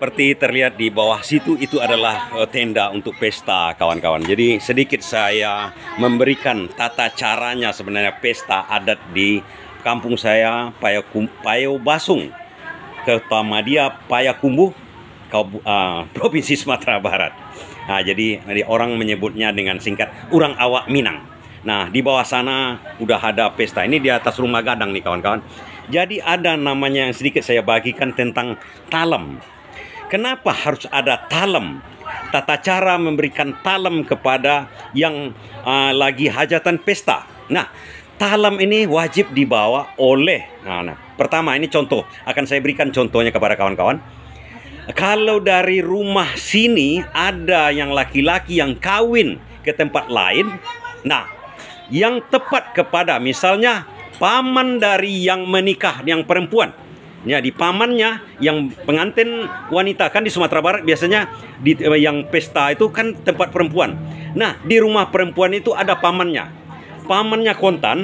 Seperti terlihat di bawah situ itu adalah eh, tenda untuk pesta kawan-kawan. Jadi sedikit saya memberikan tata caranya sebenarnya pesta adat di kampung saya Payo Basung, Kota Madia Payakumbuh, uh, Provinsi Sumatera Barat. Nah, jadi orang menyebutnya dengan singkat Urang Awak Minang. Nah, di bawah sana udah ada pesta. Ini di atas rumah gadang nih kawan-kawan. Jadi ada namanya yang sedikit saya bagikan tentang talem. Kenapa harus ada talem? Tata cara memberikan talem kepada yang uh, lagi hajatan pesta. Nah, talem ini wajib dibawa oleh. Nah, nah, pertama ini contoh akan saya berikan contohnya kepada kawan-kawan. Kalau dari rumah sini ada yang laki-laki yang kawin ke tempat lain, nah yang tepat kepada misalnya paman dari yang menikah yang perempuan ya di pamannya yang pengantin wanita kan di Sumatera Barat biasanya di eh, yang pesta itu kan tempat perempuan. Nah, di rumah perempuan itu ada pamannya. Pamannya kontan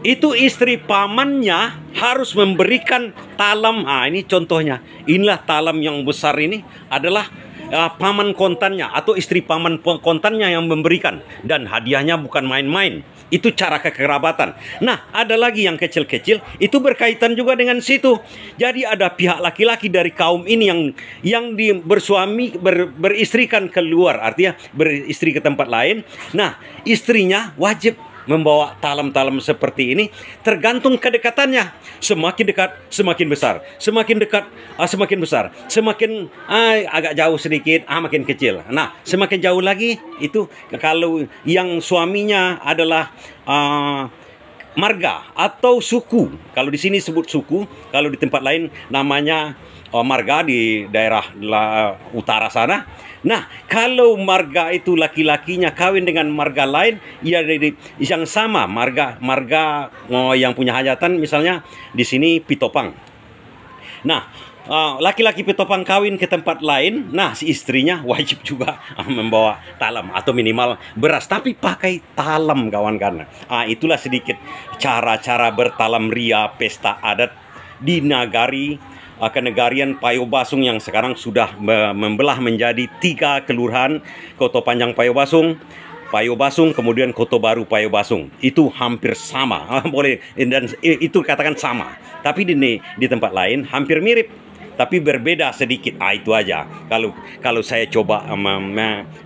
itu istri pamannya harus memberikan talam. Ah, ini contohnya. Inilah talam yang besar ini adalah uh, paman kontannya atau istri paman kontannya yang memberikan dan hadiahnya bukan main-main. Itu cara kekerabatan. Nah, ada lagi yang kecil-kecil, itu berkaitan juga dengan situ. Jadi ada pihak laki-laki dari kaum ini yang yang di, bersuami ber, beristrikan keluar, artinya beristri ke tempat lain. Nah, istrinya wajib membawa talam-talam seperti ini tergantung kedekatannya. Semakin dekat, semakin besar. Semakin dekat, uh, semakin besar. Semakin uh, agak jauh sedikit, uh, makin kecil. Nah, semakin jauh lagi itu kalau yang suaminya adalah Uh, marga atau suku. Kalau di sini sebut suku, kalau di tempat lain namanya marga di daerah utara sana Nah, kalau marga itu laki-lakinya kawin dengan marga lain, ya dari yang sama marga marga oh, yang punya hajatan misalnya di sini pitopang. Nah, ah, laki-laki uh, pitopang kawin ke tempat lain, nah si istrinya wajib juga membawa talam atau minimal beras, tapi pakai talam kawan kawan uh, itulah sedikit cara-cara bertalam ria pesta adat di nagari Kenegarian Payobasung yang sekarang sudah membelah menjadi tiga kelurahan Koto Panjang Payobasung, Payobasung, kemudian Koto Baru Payobasung. Itu hampir sama, boleh dan itu katakan sama. Tapi di di tempat lain hampir mirip tapi berbeda sedikit. Ah itu aja. Kalau kalau saya coba ah, mem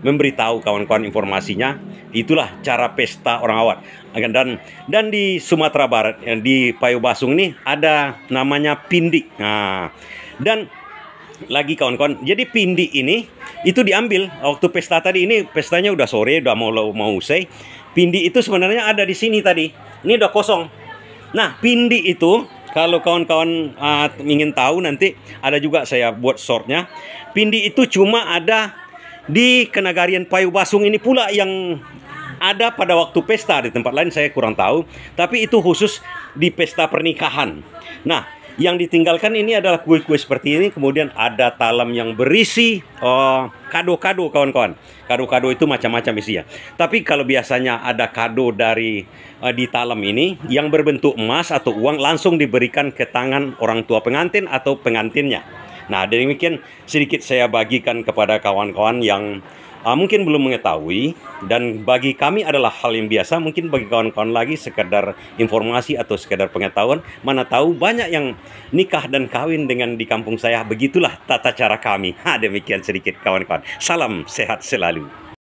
memberitahu kawan-kawan informasinya, itulah cara pesta orang awat. Dan dan di Sumatera Barat yang eh, di Payobasung ini ada namanya pindik. Nah, dan lagi kawan-kawan. Jadi pindi ini itu diambil waktu pesta tadi ini pestanya udah sore, udah mau mau usai. Pindi itu sebenarnya ada di sini tadi. Ini udah kosong. Nah, pindi itu kalau kawan-kawan uh, ingin tahu nanti ada juga saya buat shortnya. Pindi itu cuma ada di Kenagarian Payu Basung ini pula yang ada pada waktu pesta di tempat lain saya kurang tahu, tapi itu khusus di pesta pernikahan. Nah, yang ditinggalkan ini adalah kue-kue seperti ini kemudian ada talam yang berisi kado oh, kado-kado kawan-kawan kado-kado itu macam-macam isinya tapi kalau biasanya ada kado dari uh, di talam ini yang berbentuk emas atau uang langsung diberikan ke tangan orang tua pengantin atau pengantinnya nah demikian sedikit saya bagikan kepada kawan-kawan yang Ah, mungkin belum mengetahui dan bagi kami adalah hal yang biasa mungkin bagi kawan-kawan lagi sekedar informasi atau sekedar pengetahuan mana tahu banyak yang nikah dan kawin dengan di kampung saya begitulah tata cara kami ha demikian sedikit kawan-kawan salam sehat selalu